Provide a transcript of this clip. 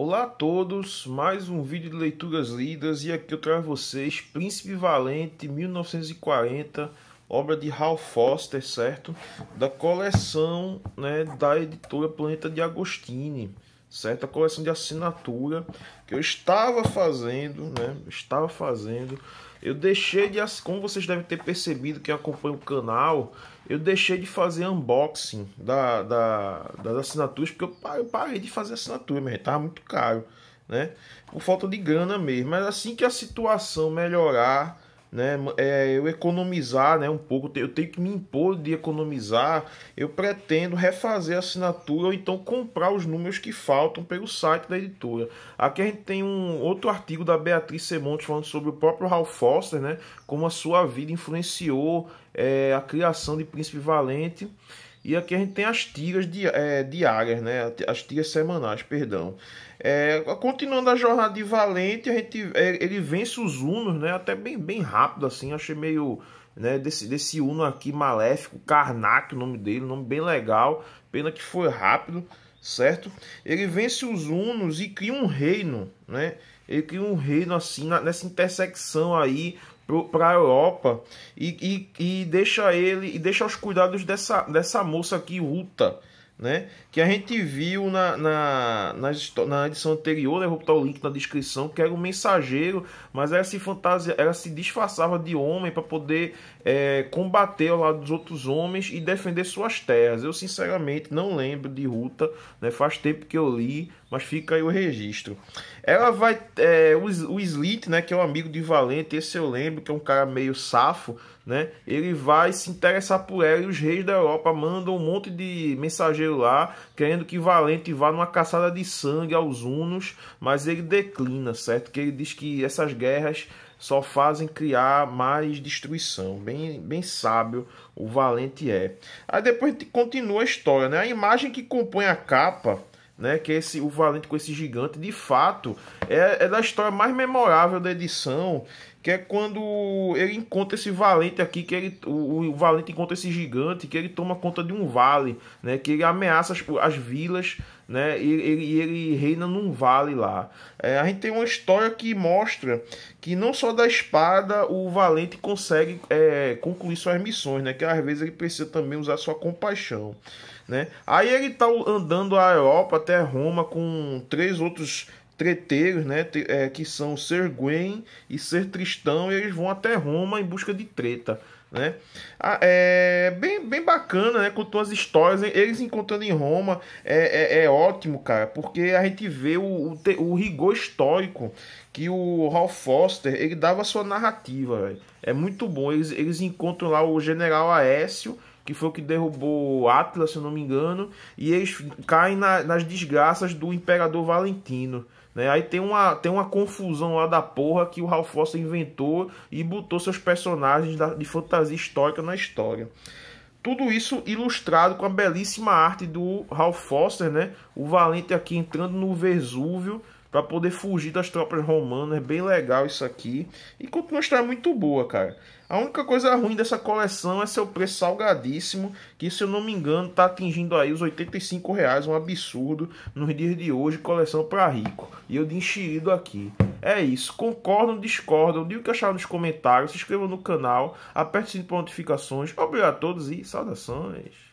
Olá a todos, mais um vídeo de leituras lidas e aqui eu trago a vocês Príncipe Valente 1940, obra de Ralph Foster, certo? Da coleção né, da editora Planeta de Agostini, certo? A coleção de assinatura que eu estava fazendo, né? Estava fazendo eu deixei de, como vocês devem ter percebido que acompanha o canal, eu deixei de fazer unboxing da, da, das assinaturas, porque eu parei de fazer assinatura, mas tava muito caro, né? Por falta de grana mesmo. Mas assim que a situação melhorar, né? É, eu economizar, né? Um pouco, eu tenho que me impor de economizar. Eu pretendo refazer a assinatura ou então comprar os números que faltam pelo site da editora. Aqui a gente tem um outro artigo da Beatriz Semonte falando sobre o próprio Ralph Foster, né? Como a sua vida influenciou é, a criação de Príncipe Valente. E aqui a gente tem as tiras di, é, diárias, né? As tiras semanais, perdão. É, continuando a jornada de Valente, a gente, é, ele vence os Unos, né? Até bem, bem rápido, assim. Achei meio né, desse, desse Uno aqui maléfico, Karnak, o nome dele, nome bem legal. Pena que foi rápido, certo? Ele vence os Unos e cria um reino, né? Ele cria um reino assim, na, nessa intersecção aí, para a Europa e, e, e, deixa ele e deixa os cuidados dessa, dessa moça aqui, Uta né? Que a gente viu na, na, na, na edição anterior, né? Vou botar o link na descrição, que era um mensageiro, mas ela se fantasia, ela se disfarçava de homem para poder é, combater ao lado dos outros homens e defender suas terras. Eu sinceramente não lembro de Ruta, né? Faz tempo que eu li, mas fica aí o registro. Ela vai. É, o, o Slit, né? Que é um amigo de Valente, esse eu lembro, que é um cara meio safo, né? Ele vai se interessar por ela e os reis da Europa mandam um monte de mensageiros europeu lá, querendo que Valente vá numa caçada de sangue aos hunos, mas ele declina, certo? Que ele diz que essas guerras só fazem criar mais destruição. Bem, bem sábio o Valente é. Aí depois continua a história, né? A imagem que compõe a capa né, que esse o Valente com esse gigante, de fato, é, é da história mais memorável da edição que é quando ele encontra esse valente aqui, que ele, o, o, valente encontra esse gigante, que ele toma conta de um vale, né? Que ele ameaça as, as vilas, né? E ele, ele, reina num vale lá. É, a gente tem uma história que mostra que não só da espada o valente consegue é, concluir suas missões, né? Que às vezes ele precisa também usar sua compaixão. Né? Aí ele tá andando a Europa até Roma com três outros treteiros, né, é, que são Ser Gwen e Ser Tristão, e eles vão até Roma em busca de treta, né? Ah, é bem, bem bacana, né? Contou as histórias, eles encontrando em Roma é, é, é ótimo, cara, porque a gente vê o, o, o, rigor histórico que o Ralph Foster ele dava a sua narrativa, véio. é muito bom. Eles, eles encontram lá o General Aécio que foi o que derrubou Atlas, se não me engano, e eles caem na, nas desgraças do Imperador Valentino. Né? Aí tem uma, tem uma confusão lá da porra que o Ralph Foster inventou e botou seus personagens da, de fantasia histórica na história. Tudo isso ilustrado com a belíssima arte do Ralph Foster, né? O Valente aqui entrando no Vesúvio, para poder fugir das tropas romanas. É bem legal isso aqui. E continua uma muito boa, cara. A única coisa ruim dessa coleção é seu preço salgadíssimo, que se eu não me engano tá atingindo aí os 85 reais, um absurdo nos dias de hoje, coleção para rico. E eu de enxerido aqui. É isso, concordam, discordam, digam o que acharam nos comentários, se inscrevam no canal, aperte o sininho para notificações. Obrigado a todos e saudações.